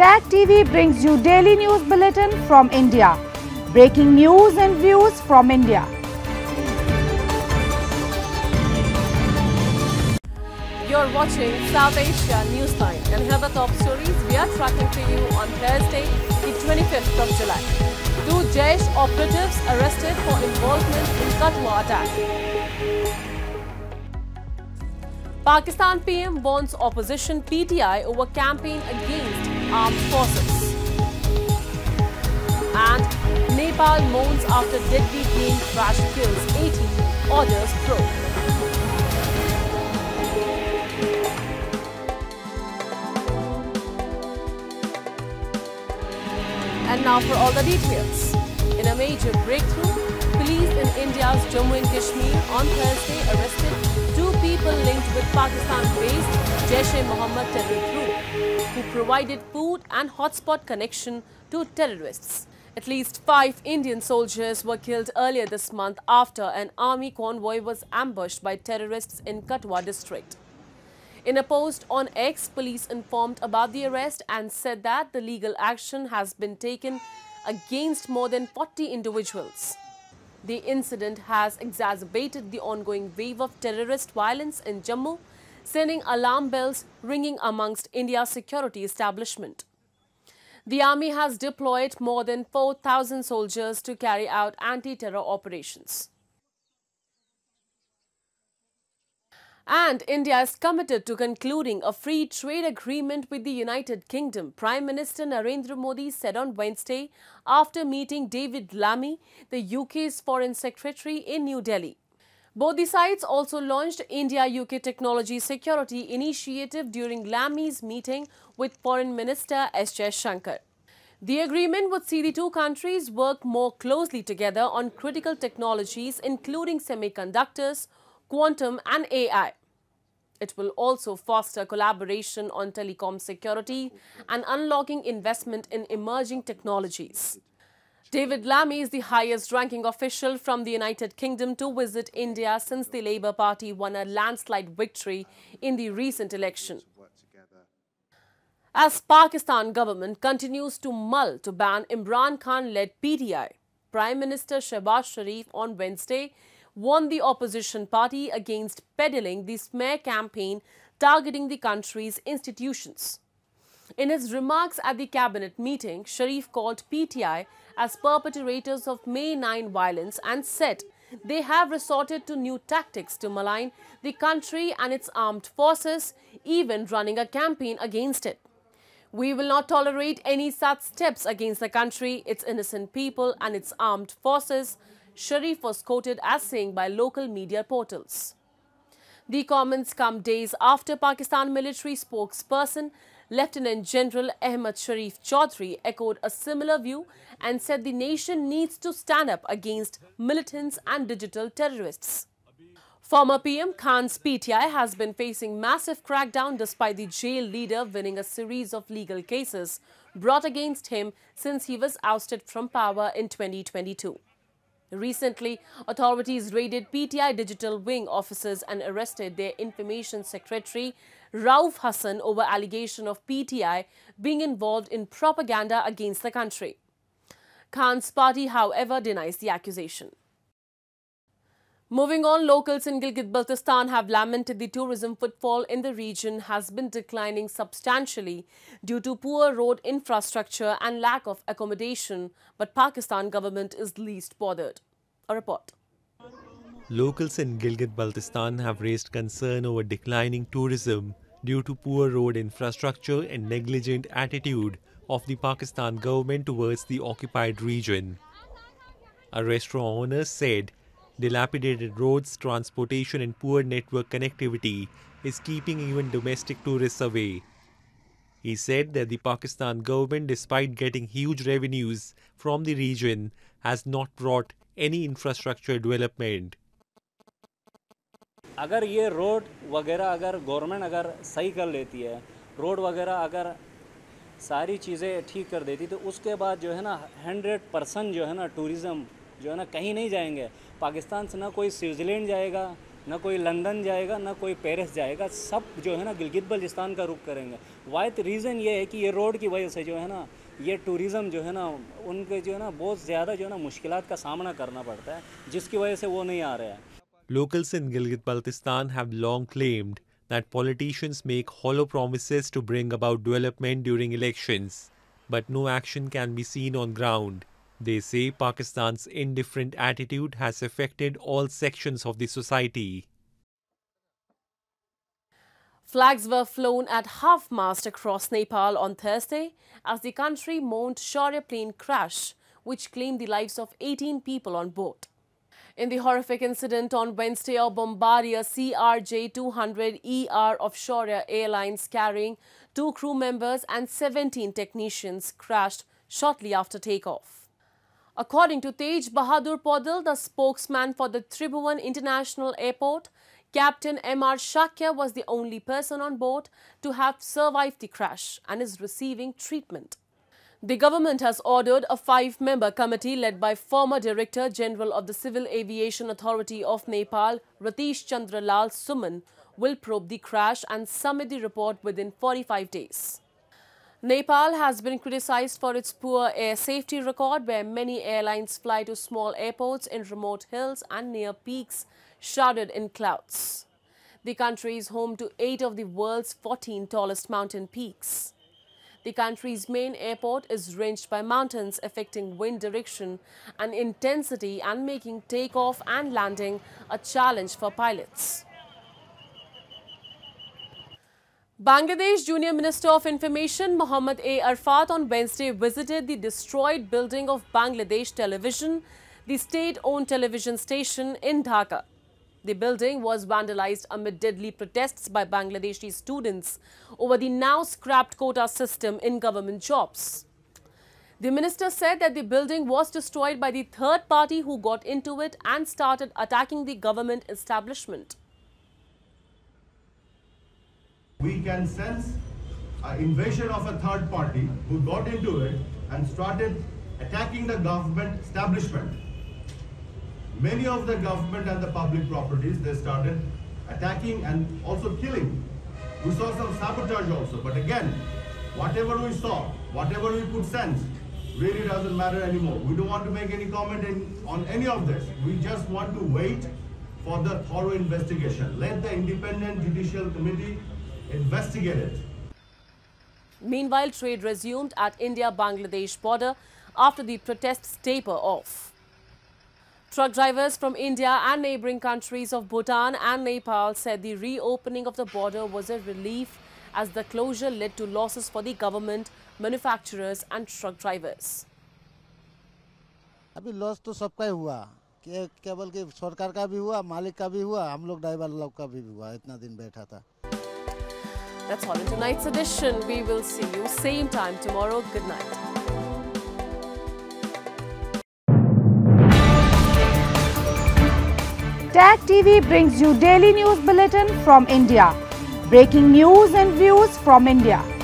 Tag TV brings you daily news bulletin from India. Breaking news and views from India. You're watching South Asia Newsline and here are the top stories we are tracking for you on Thursday, the 25th of July. Two Jaish operatives arrested for involvement in Katwa attack. Pakistan PM warns opposition PTI over campaign against Armed Forces. And Nepal moans after deadly plane crash kills 18 others Go And now for all the details. In a major breakthrough, police in India's Jammu and Kashmir on Thursday arrested people linked with Pakistan based Jaish-e-Mohammed terror group who provided food and hotspot connection to terrorists. At least five Indian soldiers were killed earlier this month after an army convoy was ambushed by terrorists in Katwa district. In a post on X, police informed about the arrest and said that the legal action has been taken against more than 40 individuals. The incident has exacerbated the ongoing wave of terrorist violence in Jammu, sending alarm bells ringing amongst India's security establishment. The army has deployed more than 4,000 soldiers to carry out anti-terror operations. And India is committed to concluding a free trade agreement with the United Kingdom, Prime Minister Narendra Modi said on Wednesday after meeting David Lammy, the UK's Foreign Secretary in New Delhi. Both the sides also launched India-UK Technology Security Initiative during Lammy's meeting with Foreign Minister S. Shankar. The agreement would see the two countries work more closely together on critical technologies including semiconductors, quantum and AI. It will also foster collaboration on telecom security and unlocking investment in emerging technologies. David Lammy is the highest ranking official from the United Kingdom to visit India since the Labour Party won a landslide victory in the recent election. As Pakistan government continues to mull to ban Imran Khan-led PDI, Prime Minister Shehbaz Sharif on Wednesday warned the opposition party against peddling the smear campaign targeting the country's institutions. In his remarks at the cabinet meeting, Sharif called PTI as perpetrators of May 9 violence and said they have resorted to new tactics to malign the country and its armed forces, even running a campaign against it. We will not tolerate any such steps against the country, its innocent people and its armed forces, Sharif was quoted as saying by local media portals. The comments come days after Pakistan military spokesperson Lieutenant General Ahmad Sharif Chaudhry echoed a similar view and said the nation needs to stand up against militants and digital terrorists. Former PM Khan's PTI has been facing massive crackdown despite the jail leader winning a series of legal cases brought against him since he was ousted from power in 2022. Recently, authorities raided PTI digital wing offices and arrested their information secretary Rauf Hassan over allegation of PTI being involved in propaganda against the country. Khan's party, however, denies the accusation. Moving on, locals in Gilgit-Baltistan have lamented the tourism footfall in the region has been declining substantially due to poor road infrastructure and lack of accommodation, but Pakistan government is least bothered. A report. Locals in Gilgit-Baltistan have raised concern over declining tourism due to poor road infrastructure and negligent attitude of the Pakistan government towards the occupied region. A restaurant owner said Dilapidated roads, transportation and poor network connectivity is keeping even domestic tourists away. He said that the Pakistan government, despite getting huge revenues from the region, has not brought any infrastructure development. अगर ये road वगैरह अगर government अगर सही कर लेती है road वगैरह अगर सारी चीज़ें ठीक कर देती तो उसके बाद जो है ना 100 परसेंट जो है ना टूरिज़्म जो है ना कहीं नहीं जाएंगे पाकिस्तान से ना कोई स्विट्ज़रलैंड जाएगा ना कोई लंदन जाएगा ना कोई पेरिस जाएगा सब जो है ना गिलगित बल्चिस्तान का रुख करेंगे वायद रीज़न ये है कि ये रोड की वजह से जो है ना ये टूरिज़म जो है ना उनके जो है ना बहुत ज़्यादा जो है ना मुश्किल का सामना करना पड़ता है जिसकी वजह से वो नहीं आ रहे हैं Locals in Gilgit Baltistan have long claimed that politicians make hollow promises to bring about development during elections, but no action can be seen on ground. They say Pakistan's indifferent attitude has affected all sections of the society. Flags were flown at half-mast across Nepal on Thursday as the country mourned Shaurya plane crash, which claimed the lives of 18 people on board. In the horrific incident on Wednesday a Bombardier CRJ-200ER of Shaurya Airlines carrying two crew members and 17 technicians crashed shortly after takeoff. According to Tej Bahadur Podal, the spokesman for the Tribhuvan International Airport, Captain M.R. Shakya was the only person on board to have survived the crash and is receiving treatment. The government has ordered a five-member committee led by former Director General of the Civil Aviation Authority of Nepal, Ratish Chandralal Suman, will probe the crash and submit the report within 45 days. Nepal has been criticized for its poor air safety record where many airlines fly to small airports in remote hills and near peaks shrouded in clouds. The country is home to eight of the world's 14 tallest mountain peaks. The country's main airport is ranged by mountains affecting wind direction and intensity and making takeoff and landing a challenge for pilots. Bangladesh Junior Minister of Information Mohammad A. Arfat on Wednesday visited the destroyed building of Bangladesh Television, the state-owned television station in Dhaka. The building was vandalized amid deadly protests by Bangladeshi students over the now scrapped quota system in government jobs. The minister said that the building was destroyed by the third party who got into it and started attacking the government establishment we can sense an invasion of a third party who got into it and started attacking the government establishment. Many of the government and the public properties, they started attacking and also killing. We saw some sabotage also, but again, whatever we saw, whatever we could sense, really doesn't matter anymore. We don't want to make any comment in, on any of this. We just want to wait for the thorough investigation. Let the independent judicial committee investigate it. Meanwhile, trade resumed at India-Bangladesh border after the protests taper off. Truck drivers from India and neighbouring countries of Bhutan and Nepal said the reopening of the border was a relief as the closure led to losses for the government, manufacturers and truck drivers. अभी loss तो सबका ही हुआ केवल के सरकार का भी हुआ मालिक का भी हुआ हम लोग ड्राइवर लोग का भी हुआ इतना दिन बैठा था that's all in tonight's edition. We will see you same time tomorrow. Good night. TAG TV brings you daily news bulletin from India. Breaking news and views from India.